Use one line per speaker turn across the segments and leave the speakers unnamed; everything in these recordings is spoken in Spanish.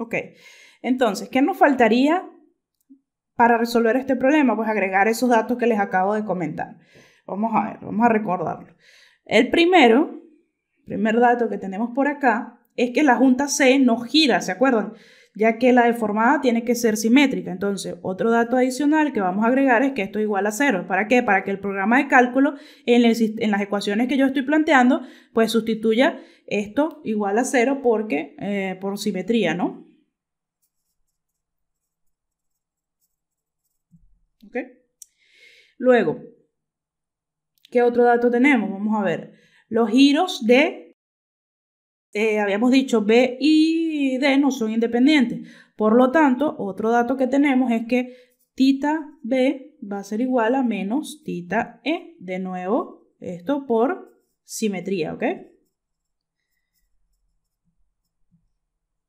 Ok, entonces, ¿qué nos faltaría para resolver este problema? Pues agregar esos datos que les acabo de comentar. Vamos a ver, vamos a recordarlo. El primero, primer dato que tenemos por acá, es que la junta C no gira, ¿se acuerdan? Ya que la deformada tiene que ser simétrica. Entonces, otro dato adicional que vamos a agregar es que esto es igual a cero. ¿Para qué? Para que el programa de cálculo en, las ecuaciones que yo estoy planteando, pues sustituya esto igual a cero porque, eh, por simetría, ¿no? ¿Ok? Luego, ¿qué otro dato tenemos? Vamos a ver. Los giros de, eh, habíamos dicho, B y D no son independientes. Por lo tanto, otro dato que tenemos es que tita B va a ser igual a menos tita E. De nuevo, esto por simetría, ¿ok?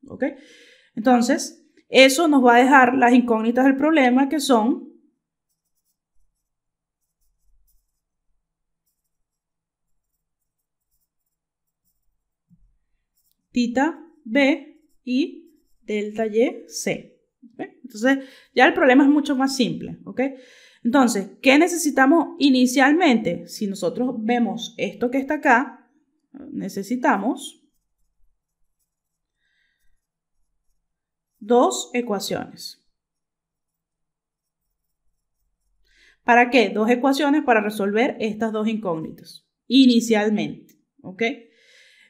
¿Ok? Entonces, eso nos va a dejar las incógnitas del problema que son tita B y delta Y C. Entonces, ya el problema es mucho más simple. ¿ok? Entonces, ¿qué necesitamos inicialmente? Si nosotros vemos esto que está acá, necesitamos dos ecuaciones. ¿Para qué? Dos ecuaciones para resolver estas dos incógnitas, inicialmente. ¿Ok?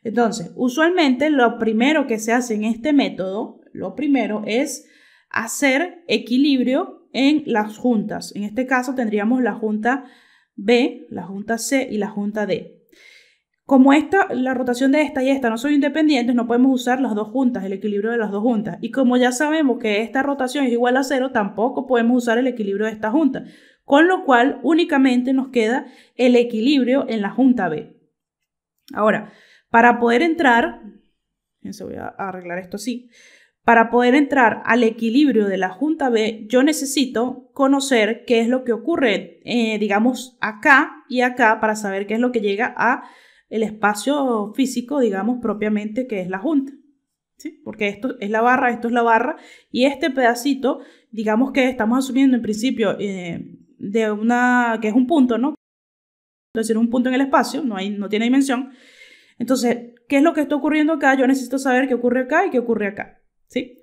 Entonces, usualmente lo primero que se hace en este método, lo primero es hacer equilibrio en las juntas. En este caso tendríamos la junta B, la junta C y la junta D. Como esta, la rotación de esta y esta no son independientes, no podemos usar las dos juntas, el equilibrio de las dos juntas. Y como ya sabemos que esta rotación es igual a cero, tampoco podemos usar el equilibrio de esta junta. Con lo cual únicamente nos queda el equilibrio en la junta B. Ahora, para poder entrar, se voy a arreglar esto así, para poder entrar al equilibrio de la Junta B, yo necesito conocer qué es lo que ocurre, eh, digamos, acá y acá para saber qué es lo que llega a el espacio físico, digamos, propiamente que es la Junta. ¿sí? Porque esto es la barra, esto es la barra, y este pedacito, digamos que estamos asumiendo en principio eh, de una, que es un punto, ¿no? Es decir, un punto en el espacio, no, hay, no tiene dimensión. Entonces, ¿qué es lo que está ocurriendo acá? Yo necesito saber qué ocurre acá y qué ocurre acá. ¿sí?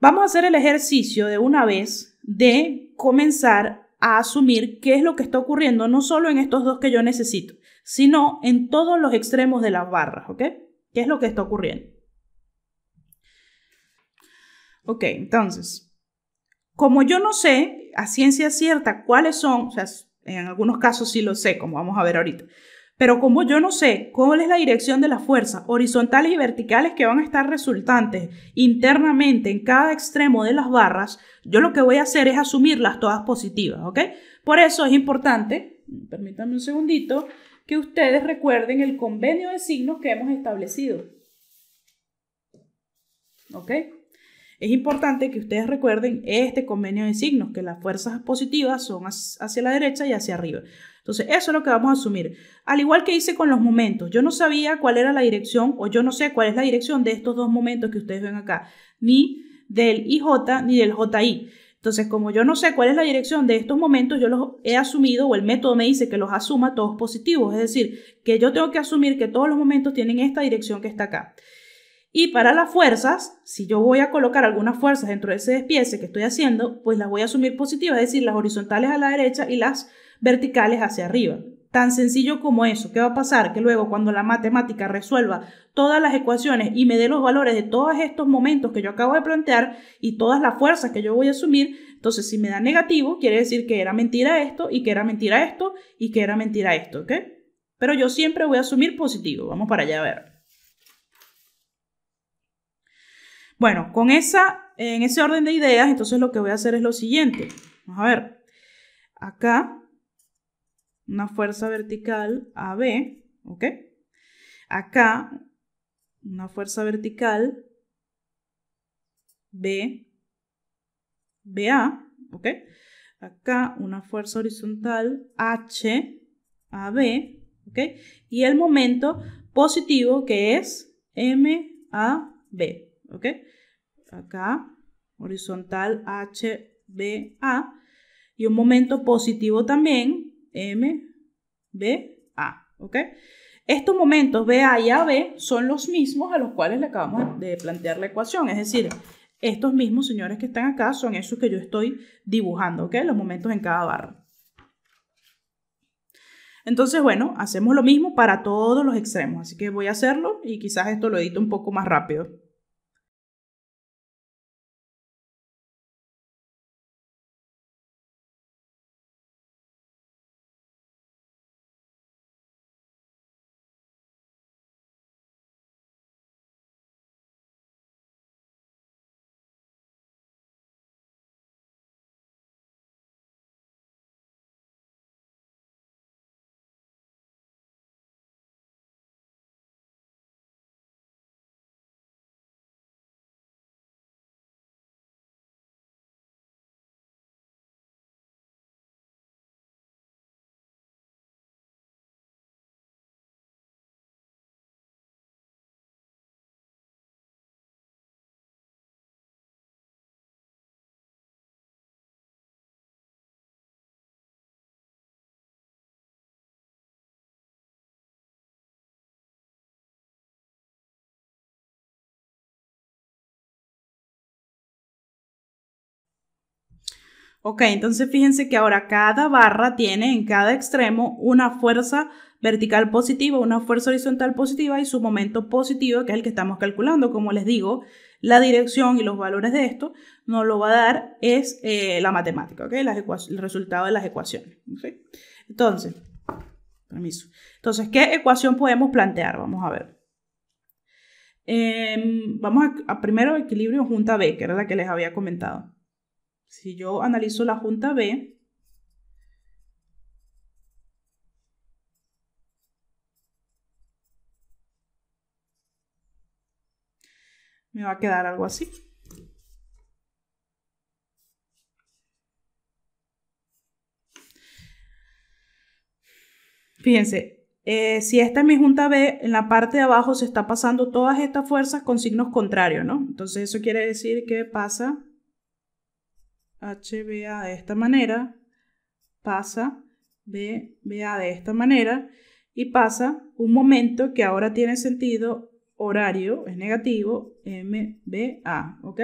Vamos a hacer el ejercicio de una vez de comenzar a asumir qué es lo que está ocurriendo, no solo en estos dos que yo necesito, sino en todos los extremos de las barras, ¿Qué es lo que está ocurriendo? Ok, entonces, como yo no sé a ciencia cierta cuáles son, o sea, en algunos casos sí lo sé, como vamos a ver ahorita, pero como yo no sé cuál es la dirección de las fuerzas horizontales y verticales que van a estar resultantes internamente en cada extremo de las barras, yo lo que voy a hacer es asumirlas todas positivas, ¿ok? Por eso es importante, permítanme un segundito, que ustedes recuerden el convenio de signos que hemos establecido. ¿Ok? Es importante que ustedes recuerden este convenio de signos, que las fuerzas positivas son hacia la derecha y hacia arriba. Entonces, eso es lo que vamos a asumir. Al igual que hice con los momentos, yo no sabía cuál era la dirección o yo no sé cuál es la dirección de estos dos momentos que ustedes ven acá, ni del IJ ni del JI. Entonces, como yo no sé cuál es la dirección de estos momentos, yo los he asumido o el método me dice que los asuma todos positivos, es decir, que yo tengo que asumir que todos los momentos tienen esta dirección que está acá. Y para las fuerzas, si yo voy a colocar algunas fuerzas dentro de ese despiece que estoy haciendo, pues las voy a asumir positivas, es decir, las horizontales a la derecha y las verticales hacia arriba. Tan sencillo como eso. ¿Qué va a pasar? Que luego cuando la matemática resuelva todas las ecuaciones y me dé los valores de todos estos momentos que yo acabo de plantear y todas las fuerzas que yo voy a asumir, entonces si me da negativo, quiere decir que era mentira esto y que era mentira esto y que era mentira esto, ¿ok? Pero yo siempre voy a asumir positivo. Vamos para allá a ver. Bueno, con esa, en ese orden de ideas, entonces lo que voy a hacer es lo siguiente. Vamos a ver. Acá, una fuerza vertical AB, ¿ok? Acá, una fuerza vertical B, BA, ¿ok? Acá una fuerza horizontal H, AB, ¿ok? Y el momento positivo que es MAB. ¿ok? Acá, horizontal HBA y un momento positivo también, MBA, ¿ok? Estos momentos BA y AB son los mismos a los cuales le acabamos de plantear la ecuación, es decir, estos mismos señores que están acá son esos que yo estoy dibujando, Los momentos en cada barra. Entonces, bueno, hacemos lo mismo para todos los extremos, así que voy a hacerlo y quizás esto lo edito un poco más rápido. Ok, entonces fíjense que ahora cada barra tiene en cada extremo una fuerza vertical positiva, una fuerza horizontal positiva y su momento positivo, que es el que estamos calculando. Como les digo, la dirección y los valores de esto nos lo va a dar es eh, la matemática, ¿ok? el resultado de las ecuaciones. Entonces, permiso. Entonces, ¿qué ecuación podemos plantear? Vamos a ver. Em, vamos a, a primero equilibrio junta B, que era la que les había comentado. Si yo analizo la junta B, me va a quedar algo así. Fíjense, eh, si esta es mi junta B, en la parte de abajo se está pasando todas estas fuerzas con signos contrarios, ¿no? Entonces eso quiere decir que pasa HBA de esta manera, pasa BBA de esta manera y pasa un momento que ahora tiene sentido horario, es negativo, MBA, ¿ok?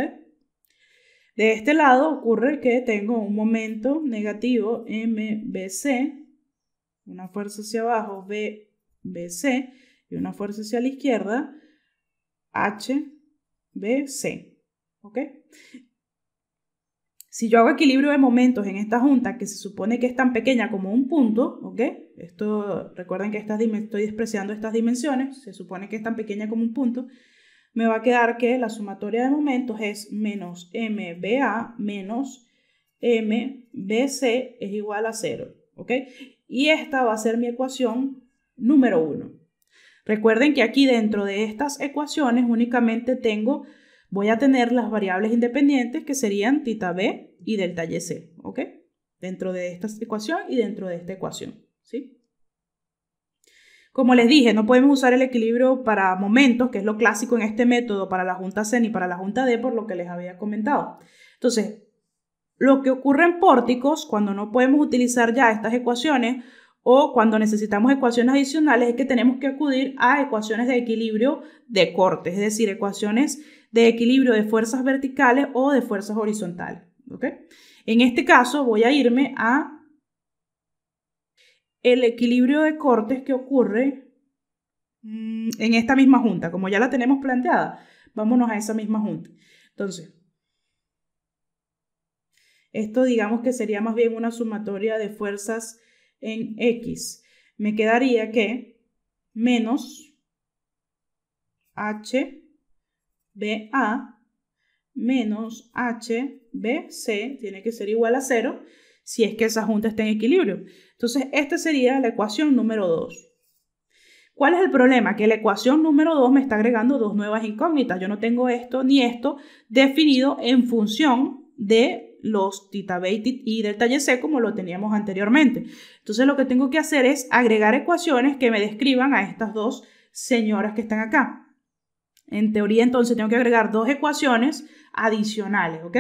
De este lado ocurre que tengo un momento negativo MBC, una fuerza hacia abajo BBC y una fuerza hacia la izquierda HBC. ¿Ok? Si yo hago equilibrio de momentos en esta junta, que se supone que es tan pequeña como un punto, ¿ok? Esto, recuerden que estas estoy despreciando estas dimensiones, se supone que es tan pequeña como un punto, me va a quedar que la sumatoria de momentos es menos MBA menos MBC es igual a cero, ¿ok? Y esta va a ser mi ecuación número 1. Recuerden que aquí dentro de estas ecuaciones únicamente tengo voy a tener las variables independientes que serían tita b y delta c ¿ok? Dentro de esta ecuación y dentro de esta ecuación, ¿sí? Como les dije, no podemos usar el equilibrio para momentos, que es lo clásico en este método para la junta C ni para la junta D, por lo que les había comentado. Entonces, lo que ocurre en pórticos, cuando no podemos utilizar ya estas ecuaciones, o cuando necesitamos ecuaciones adicionales es que tenemos que acudir a ecuaciones de equilibrio de cortes, es decir, ecuaciones de equilibrio de fuerzas verticales o de fuerzas horizontales. En este caso voy a irme a el equilibrio de cortes que ocurre mm, en esta misma junta, como ya la tenemos planteada. Vámonos a esa misma junta. Entonces, esto digamos que sería más bien una sumatoria de fuerzas en X. Me quedaría que menos HBA menos HBC tiene que ser igual a cero si es que esa junta está en equilibrio. Entonces, esta sería la ecuación número 2. ¿Cuál es el problema? Que la ecuación número 2 me está agregando dos nuevas incógnitas. Yo no tengo esto ni esto definido en función de los tita B y delta c como lo teníamos anteriormente. Entonces lo que tengo que hacer es agregar ecuaciones que me describan a estas dos señoras que están acá. En teoría, entonces, tengo que agregar dos ecuaciones adicionales, ¿ok?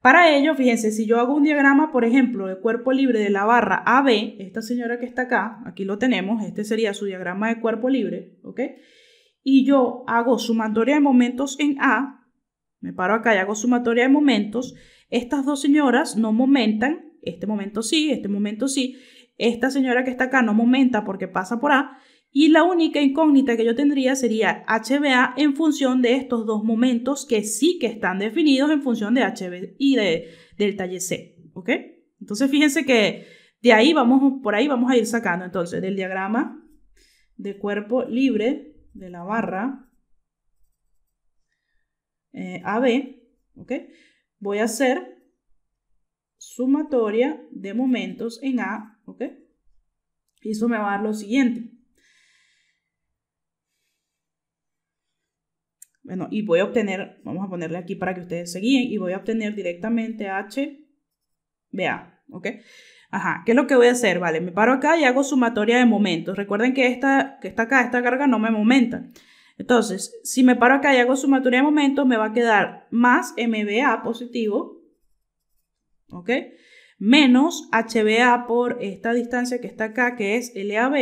Para ello, fíjense, si yo hago un diagrama, por ejemplo, de cuerpo libre de la barra AB, esta señora que está acá, aquí lo tenemos, este sería su diagrama de cuerpo libre, ¿ok? Y yo hago sumatoria de momentos en A, me paro acá y hago sumatoria de momentos, estas dos señoras no momentan, este momento sí, este momento sí, esta señora que está acá no momenta porque pasa por A, y la única incógnita que yo tendría sería HBA en función de estos dos momentos que sí que están definidos en función de HB y de, del talle C, ¿ok? Entonces fíjense que de ahí vamos, por ahí vamos a ir sacando entonces del diagrama de cuerpo libre de la barra eh, AB, ¿ok? voy a hacer sumatoria de momentos en A, ¿ok? Y eso me va a dar lo siguiente. Bueno, y voy a obtener, vamos a ponerle aquí para que ustedes se guíen, y voy a obtener directamente H, BA, ¿ok? Ajá, ¿qué es lo que voy a hacer? Vale, me paro acá y hago sumatoria de momentos. Recuerden que esta, que está acá, esta carga no me momenta. Entonces, si me paro acá y hago sumatoria de momentos, me va a quedar más MBA positivo, ¿ok? Menos HBA por esta distancia que está acá, que es LAB.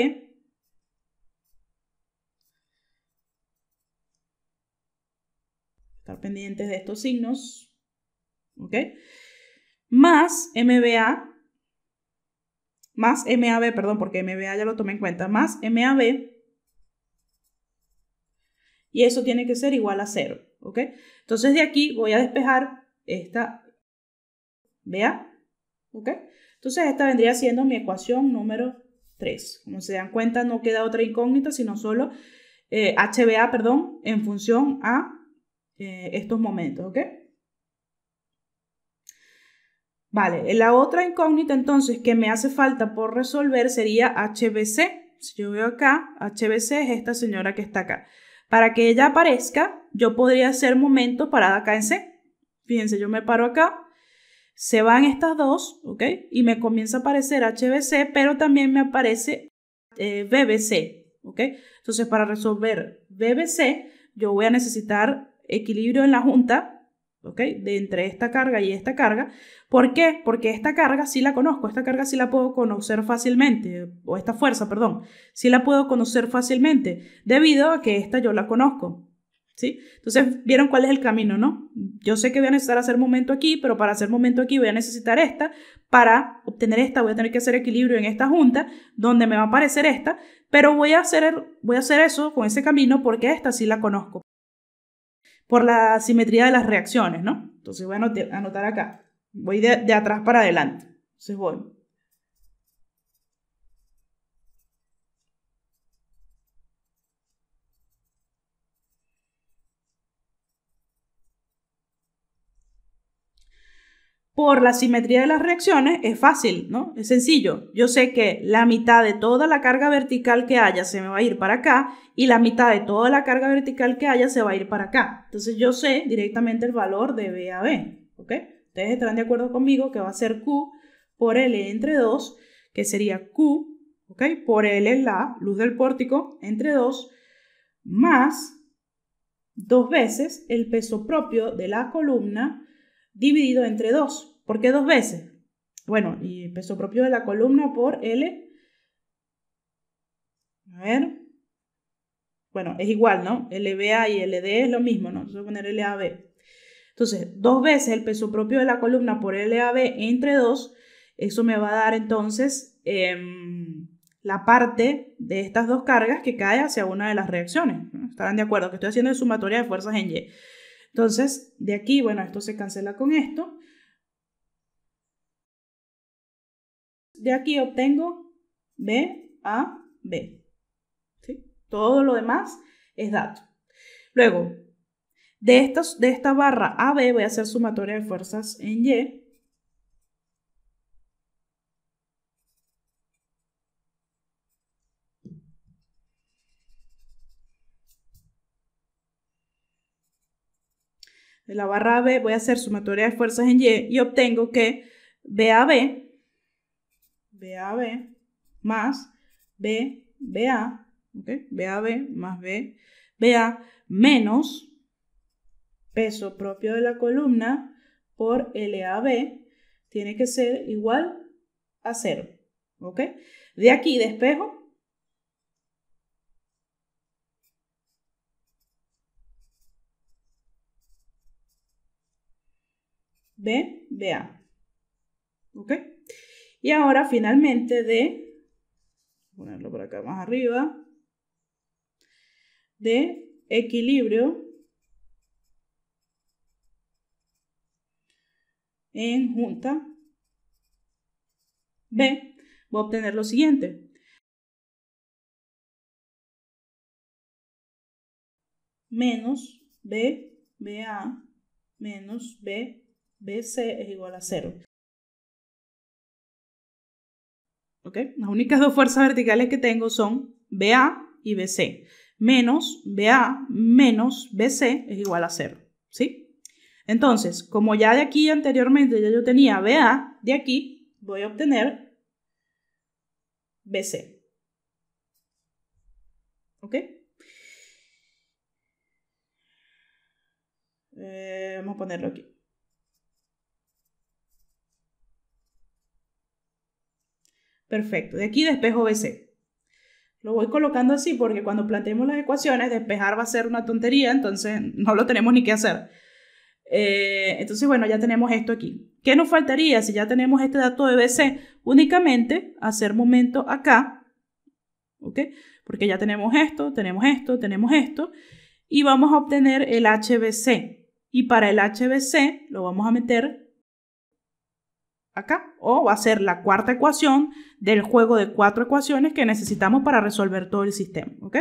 Estar pendientes de estos signos, ¿ok? Más MBA, más MAB, perdón, porque MBA ya lo tomé en cuenta, más MAB y eso tiene que ser igual a 0. ¿ok? Entonces de aquí voy a despejar esta, vea, ¿ok? Entonces esta vendría siendo mi ecuación número 3. Como se dan cuenta, no queda otra incógnita, sino solo HBA, eh, perdón, en función a eh, estos momentos, ¿ok? Vale, la otra incógnita entonces que me hace falta por resolver sería HBC. Si yo veo acá, HBC es esta señora que está acá. Para que ella aparezca, yo podría hacer momento parada acá en C. Fíjense, yo me paro acá, se van estas dos, ¿ok? Y me comienza a aparecer HBC, pero también me aparece eh, BBC, ¿ok? Entonces, para resolver BBC, yo voy a necesitar equilibrio en la junta, ¿ok? De entre esta carga y esta carga. ¿Por qué? Porque esta carga sí la conozco, esta carga sí la puedo conocer fácilmente, o esta fuerza, perdón, sí la puedo conocer fácilmente, debido a que esta yo la conozco. ¿Sí? Entonces, vieron cuál es el camino, ¿no? Yo sé que voy a necesitar hacer momento aquí, pero para hacer momento aquí voy a necesitar esta, para obtener esta voy a tener que hacer equilibrio en esta junta, donde me va a aparecer esta, pero voy a hacer, voy a hacer eso con ese camino porque esta sí la conozco por la simetría de las reacciones, ¿no? Entonces voy a anotar acá. Voy de, atrás para adelante. Entonces voy. por la simetría de las reacciones es fácil, ¿no? Es sencillo. Yo sé que la mitad de toda la carga vertical que haya se me va a ir para acá y la mitad de toda la carga vertical que haya se va a ir para acá. Entonces yo sé directamente el valor de B a B, ¿ok? Ustedes estarán de acuerdo conmigo que va a ser Q por L entre 2, que sería Q, ¿ok? Por L la luz del pórtico entre 2, más dos veces el peso propio de la columna dividido entre 2. ¿Por qué dos veces? Bueno, y peso propio de la columna por L. A ver. Bueno, es igual, ¿no? LBA y LD es lo mismo, ¿no? Entonces voy a poner LAB. Entonces, dos veces el peso propio de la columna por LAB entre 2, eso me va a dar entonces em, la parte de estas dos cargas que cae hacia una de las reacciones. Estarán de acuerdo que estoy haciendo la sumatoria de fuerzas en Y. Entonces, de aquí, bueno, esto se cancela con esto. De aquí obtengo B, A, B. ¿Sí? Todo lo demás es dato. Luego, de, de esta barra AB voy a hacer sumatoria de fuerzas en Y. de la barra B, voy a hacer sumatoria de fuerzas en Y y obtengo que BAB, más BBA, BAB más BBA menos peso propio de la columna por LAB tiene que ser igual a cero. ¿Ok? De aquí despejo B, BA. ¿Ok? Y ahora finalmente de, ponerlo por acá más arriba, de equilibrio en junta B, voy a obtener lo siguiente. Menos B, BA, menos B, BC es igual a cero. ¿Ok? Las únicas dos fuerzas verticales que tengo son BA y BC. Menos BA menos BC es igual a cero. ¿Sí? Entonces, como ya de aquí anteriormente ya yo tenía BA, de aquí voy a obtener BC. ¿Ok? Eh, vamos a ponerlo aquí. Perfecto, de aquí despejo BC. Lo voy colocando así porque cuando planteemos las ecuaciones, despejar va a ser una tontería, entonces no lo tenemos ni que hacer. Eh, entonces, bueno, ya tenemos esto aquí. ¿Qué nos faltaría si ya tenemos este dato de BC? Únicamente hacer momento acá, ¿ok? Porque ya tenemos esto, tenemos esto, tenemos esto, y vamos a obtener el HBC. Y para el HBC lo vamos a meter acá. O va a ser la cuarta ecuación del juego de cuatro ecuaciones que necesitamos para resolver todo el sistema. ¿Ok?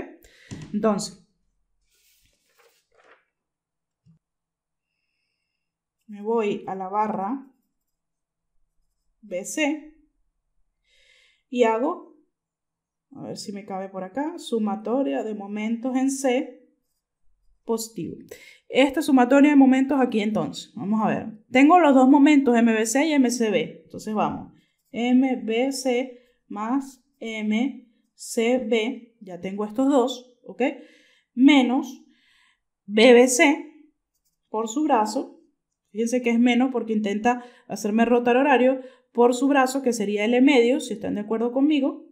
Entonces. Me voy a la barra BC y hago, a ver si me cabe por acá, sumatoria de momentos en C positivo. Esta sumatoria de momentos aquí entonces, vamos a ver, tengo los dos momentos, MBC y MCB. Entonces vamos. MBC más MCB, ya tengo estos dos, ¿ok? Menos BBC por su brazo. Fíjense que es menos porque intenta hacerme rotar horario por su brazo, que sería L medio, si están de acuerdo conmigo.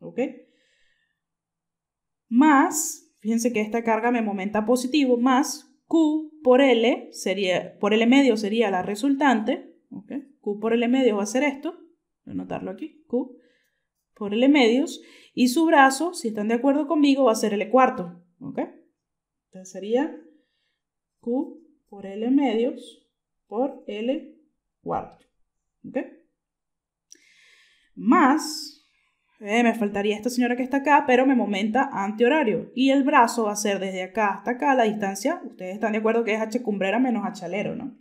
¿Ok? Más, fíjense que esta carga me momenta positivo, más Q por L, sería, por L medio sería la resultante, ok, Q por L medio va a ser esto, voy a anotarlo aquí, Q por L medios, y su brazo, si están de acuerdo conmigo, va a ser L cuarto, ¿ok? Entonces sería Q por L medios por L cuarto, Más eh, me faltaría esta señora que está acá, pero me momenta antihorario. Y el brazo va a ser desde acá hasta acá la distancia. Ustedes están de acuerdo que es H cumbrera menos H alero, ¿no?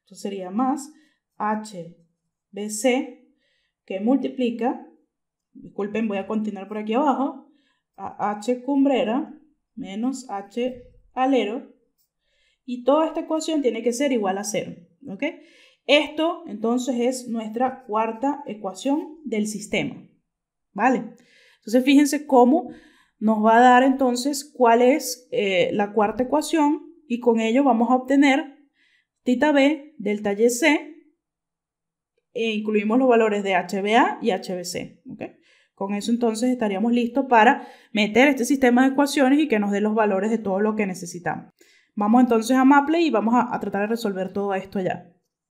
Entonces sería más HBC que multiplica, disculpen, voy a continuar por aquí abajo, a H cumbrera menos H alero. Y toda esta ecuación tiene que ser igual a cero, ¿ok? Esto entonces es nuestra cuarta ecuación del sistema. ¿vale? Entonces fíjense cómo nos va a dar entonces cuál es eh, la cuarta ecuación y con ello vamos a obtener tita B delta c e incluimos los valores de HBA y HBC. Con eso entonces estaríamos listos para meter este sistema de ecuaciones y que nos dé los valores de todo lo que necesitamos. Vamos entonces a Maple y vamos a tratar de resolver todo esto allá.